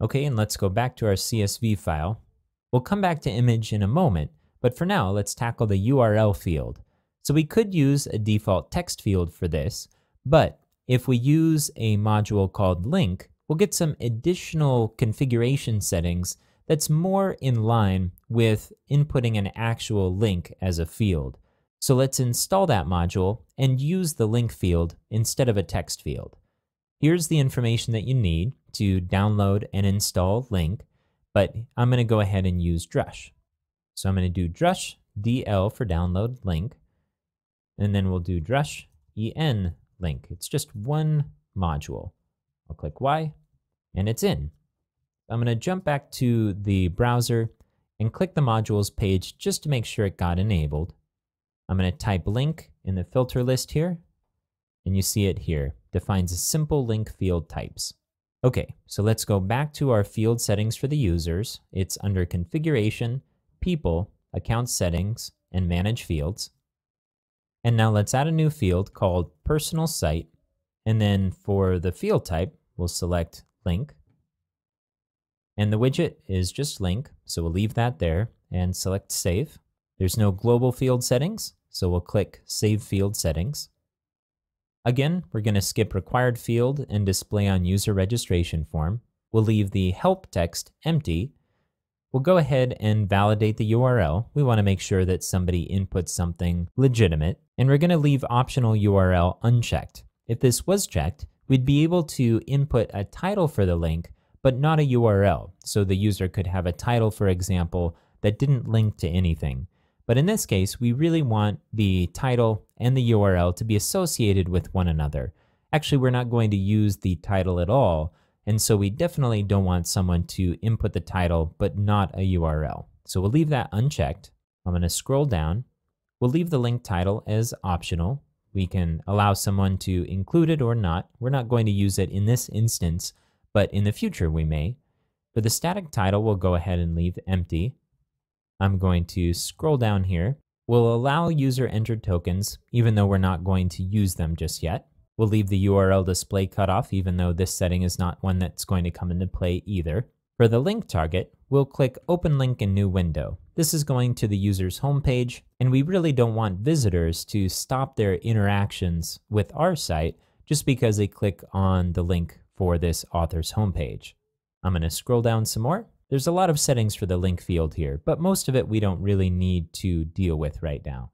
Okay, and let's go back to our CSV file. We'll come back to image in a moment, but for now, let's tackle the URL field. So we could use a default text field for this, but if we use a module called link, we'll get some additional configuration settings that's more in line with inputting an actual link as a field. So let's install that module and use the link field instead of a text field. Here's the information that you need to download and install link, but I'm gonna go ahead and use Drush. So I'm gonna do Drush DL for download link, and then we'll do Drush EN link. It's just one module. I'll click Y, and it's in. I'm gonna jump back to the browser and click the modules page just to make sure it got enabled. I'm gonna type link in the filter list here, and you see it here, defines a simple link field types. Okay, so let's go back to our field settings for the users. It's under configuration, people, account settings, and manage fields. And now let's add a new field called personal site. And then for the field type, we'll select link. And the widget is just link, so we'll leave that there and select save. There's no global field settings, so we'll click save field settings. Again, we're going to skip required field and display on user registration form. We'll leave the help text empty. We'll go ahead and validate the URL. We want to make sure that somebody inputs something legitimate. And we're going to leave optional URL unchecked. If this was checked, we'd be able to input a title for the link, but not a URL. So the user could have a title, for example, that didn't link to anything. But in this case, we really want the title and the URL to be associated with one another. Actually, we're not going to use the title at all, and so we definitely don't want someone to input the title but not a URL. So we'll leave that unchecked. I'm going to scroll down. We'll leave the link title as optional. We can allow someone to include it or not. We're not going to use it in this instance, but in the future we may. For the static title, we'll go ahead and leave empty. I'm going to scroll down here. We'll allow user entered tokens, even though we're not going to use them just yet. We'll leave the URL display cutoff, even though this setting is not one that's going to come into play either. For the link target, we'll click Open Link in New Window. This is going to the user's homepage, and we really don't want visitors to stop their interactions with our site just because they click on the link for this author's homepage. I'm going to scroll down some more there's a lot of settings for the link field here, but most of it we don't really need to deal with right now.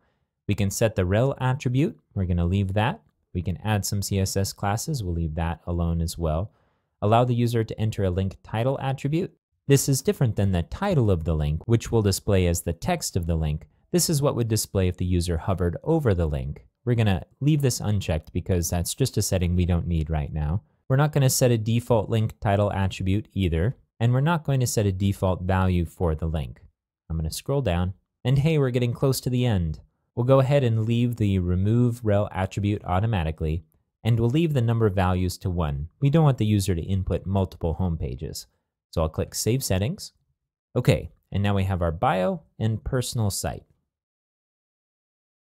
We can set the rel attribute. We're going to leave that. We can add some CSS classes. We'll leave that alone as well. Allow the user to enter a link title attribute. This is different than the title of the link, which will display as the text of the link. This is what would display if the user hovered over the link. We're going to leave this unchecked because that's just a setting we don't need right now. We're not going to set a default link title attribute either and we're not going to set a default value for the link. I'm going to scroll down, and hey, we're getting close to the end. We'll go ahead and leave the remove rel attribute automatically, and we'll leave the number of values to 1. We don't want the user to input multiple home pages. So I'll click Save Settings. Okay, and now we have our bio and personal site.